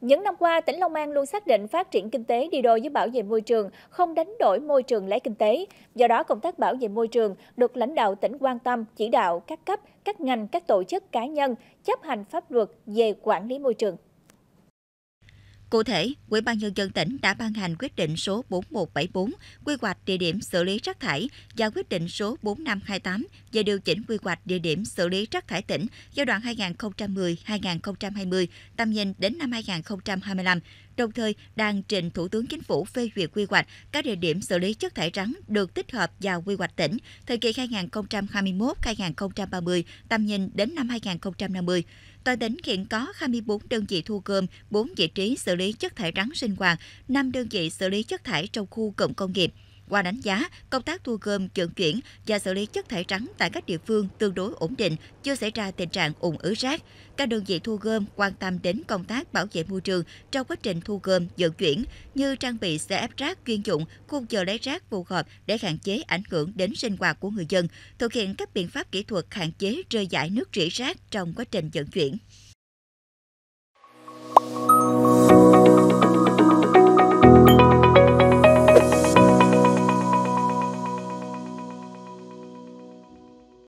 Những năm qua, tỉnh Long An luôn xác định phát triển kinh tế đi đôi với bảo vệ môi trường, không đánh đổi môi trường lấy kinh tế. Do đó, công tác bảo vệ môi trường được lãnh đạo tỉnh quan tâm, chỉ đạo các cấp, các ngành, các tổ chức cá nhân chấp hành pháp luật về quản lý môi trường. Cụ thể, Ủy ban Nhân dân tỉnh đã ban hành quyết định số 4174 quy hoạch địa điểm xử lý rác thải và quyết định số 4528 về điều chỉnh quy hoạch địa điểm xử lý rác thải tỉnh giai đoạn 2010-2020, tầm nhìn đến năm 2025, đồng thời đang trình Thủ tướng Chính phủ phê duyệt quy hoạch các địa điểm xử lý chất thải rắn được tích hợp vào quy hoạch tỉnh thời kỳ 2021-2030, tầm nhìn đến năm 2050. Toàn tỉnh hiện có 24 đơn vị thu gom, 4 vị trí xử lý lý chất thải rắn sinh hoạt, 5 đơn vị xử lý chất thải trong khu cụm công nghiệp. Qua đánh giá, công tác thu gom, vận chuyển và xử lý chất thải rắn tại các địa phương tương đối ổn định, chưa xảy ra tình trạng ủng ứ rác. Các đơn vị thu gom quan tâm đến công tác bảo vệ môi trường trong quá trình thu gom, vận chuyển như trang bị xe ép rác chuyên dụng, khung chờ lấy rác phù hợp để hạn chế ảnh hưởng đến sinh hoạt của người dân, thực hiện các biện pháp kỹ thuật hạn chế rơi giải nước rỉ rác trong quá trình vận chuyển.